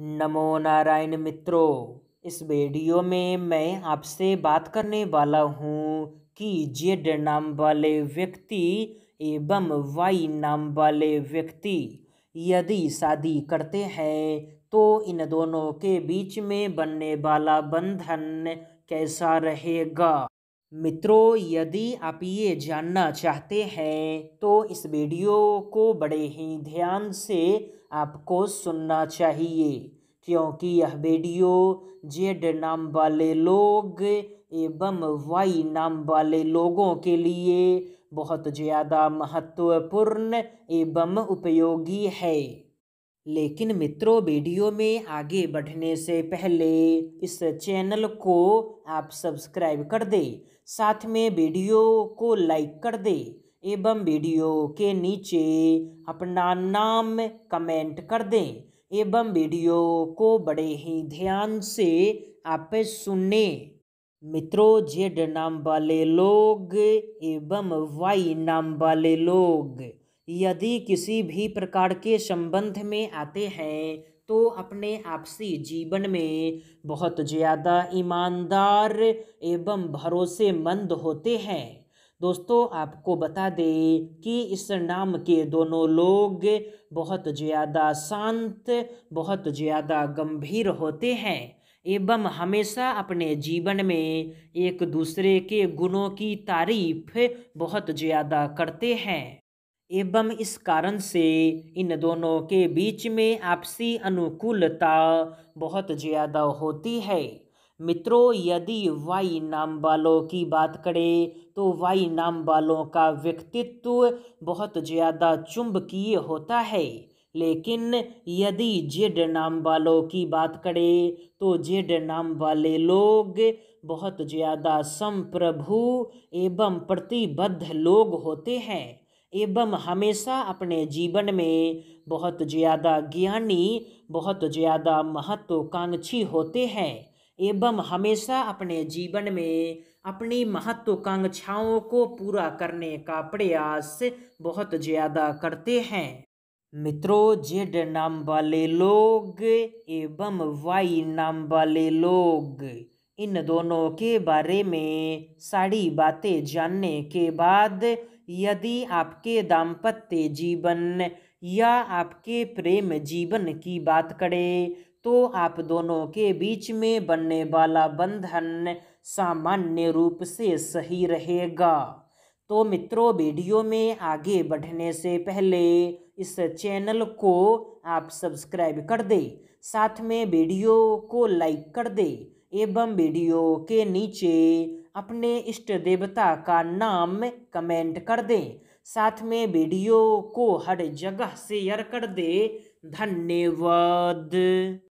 नमो नारायण मित्रों इस वीडियो में मैं आपसे बात करने वाला हूँ कि जेड नाम वाले व्यक्ति एवं वाई नाम वाले व्यक्ति यदि शादी करते हैं तो इन दोनों के बीच में बनने वाला बंधन कैसा रहेगा मित्रों यदि आप ये जानना चाहते हैं तो इस वीडियो को बड़े ही ध्यान से आपको सुनना चाहिए क्योंकि यह वीडियो जेड नाम वाले लोग एवं वाई नाम वाले लोगों के लिए बहुत ज़्यादा महत्वपूर्ण एवं उपयोगी है लेकिन मित्रों वीडियो में आगे बढ़ने से पहले इस चैनल को आप सब्सक्राइब कर दें साथ में वीडियो को लाइक कर दें एवं वीडियो के नीचे अपना नाम कमेंट कर दें एवं वीडियो को बड़े ही ध्यान से आप सुने मित्रों जेड नाम वाले लोग एवं वाई नाम वाले लोग यदि किसी भी प्रकार के संबंध में आते हैं तो अपने आपसी जीवन में बहुत ज़्यादा ईमानदार एवं भरोसेमंद होते हैं दोस्तों आपको बता दें कि इस नाम के दोनों लोग बहुत ज़्यादा शांत बहुत ज़्यादा गंभीर होते हैं एवं हमेशा अपने जीवन में एक दूसरे के गुणों की तारीफ बहुत ज़्यादा करते हैं एवं इस कारण से इन दोनों के बीच में आपसी अनुकूलता बहुत ज़्यादा होती है मित्रों यदि वाई नाम वालों की बात करें तो वाई नाम वालों का व्यक्तित्व बहुत ज़्यादा चुंबकीय होता है लेकिन यदि जेड नाम वालों की बात करें तो जेड नाम वाले लोग बहुत ज़्यादा संप्रभु एवं प्रतिबद्ध लोग होते हैं एवं हमेशा अपने जीवन में बहुत ज़्यादा ज्ञानी बहुत ज़्यादा महत्वाकांक्षी होते हैं एवं हमेशा अपने जीवन में अपनी महत्वाकांक्षाओं को पूरा करने का प्रयास बहुत ज़्यादा करते हैं मित्रों जेड नाम वाले लोग एवं वाई नाम वाले लोग इन दोनों के बारे में सारी बातें जानने के बाद यदि आपके दाम्पत्य जीवन या आपके प्रेम जीवन की बात करें तो आप दोनों के बीच में बनने वाला बंधन सामान्य रूप से सही रहेगा तो मित्रों वीडियो में आगे बढ़ने से पहले इस चैनल को आप सब्सक्राइब कर दें साथ में वीडियो को लाइक कर दें एवं वीडियो के नीचे अपने इष्ट देवता का नाम कमेंट कर दें साथ में वीडियो को हर जगह शेयर कर दें धन्यवाद